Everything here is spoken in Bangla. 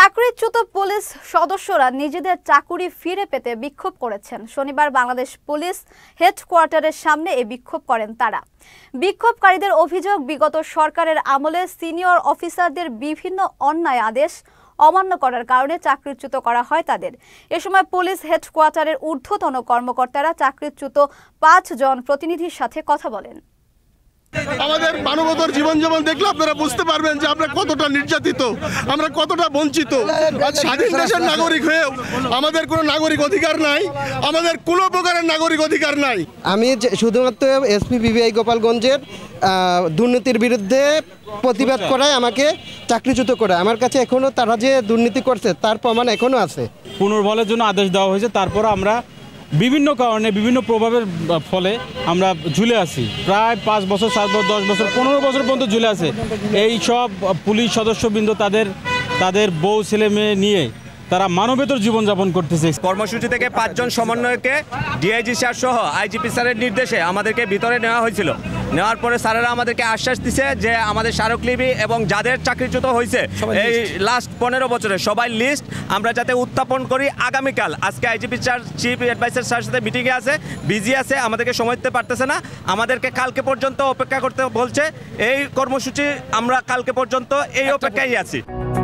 চাকরিচ্যুত পুলিশ সদস্যরা নিজেদের চাকুরি ফিরে পেতে বিক্ষোভ করেছেন শনিবার বাংলাদেশ পুলিশ হেডকোয়ার্টারের সামনে এ বিক্ষোভ করেন তারা বিক্ষোভকারীদের অভিযোগ বিগত সরকারের আমলে সিনিয়র অফিসারদের বিভিন্ন অন্যায় আদেশ অমান্য করার কারণে চাকরিচ্যুত করা হয় তাদের এ সময় পুলিশ হেডকোয়ার্টারের ঊর্ধ্বতন কর্মকর্তারা চাকরিচ্যুত পাঁচ জন প্রতিনিধির সাথে কথা বলেন আমাদের মানবতর জীবন যেমন দেখলে আপনারা বুঝতে পারবেন যে আমরা কতটা নির্যাতিত আমরা কতটা বঞ্চিত আর স্বাধীন দেশের নাগরিক হয়েও আমাদের কোনো নাগরিক অধিকার নাই আমাদের কোনো প্রকারের নাগরিক অধিকার নাই আমি শুধুমাত্র এসপি বিবিআই গোপালগঞ্জের দুর্নীতির বিরুদ্ধে প্রতিবাদ করায় আমাকে চাকরিচ্যুত করে আমার কাছে এখনও তারা যে দুর্নীতি করছে তার প্রমাণ এখনও আছে পুনর্বলের জন্য আদেশ দেওয়া হয়েছে তারপর আমরা বিভিন্ন কারণে বিভিন্ন প্রভাবের ফলে আমরা ঝুলে আছি প্রায় পাঁচ বছর সাত বছর দশ বছর পনেরো বছর পর্যন্ত ঝুলে আছে এই সব পুলিশ সদস্যবৃন্দ তাদের তাদের বউ ছেলে মেয়ে নিয়ে তারা মানবেতর জীবনযাপন করতেছে কর্মসূচি থেকে পাঁচজন সমন্বয়কে ডিআইজি স্যার সহ আইজিপি স্যারের নির্দেশে আমাদেরকে ভিতরে নেওয়া হয়েছিল নেওয়ার পরে স্যারেরা আমাদেরকে আশ্বাস দিছে যে আমাদের স্মারকলিপি এবং যাদের চাকরিচ্যুত হয়েছে এই লাস্ট পনেরো বছরে সবাই লিস্ট আমরা যাতে উত্থাপন করি আগামীকাল আজকে IGP sir chief advisor sir সাথে মিটিংয়ে আছে বিজি আছে আমাদেরকে সময় দিতে পারতেছে না আমাদেরকে কালকে পর্যন্ত অপেক্ষা করতে বলছে এই কর্মসূচি আমরা কালকে পর্যন্ত এই অপেক্ষায় আছি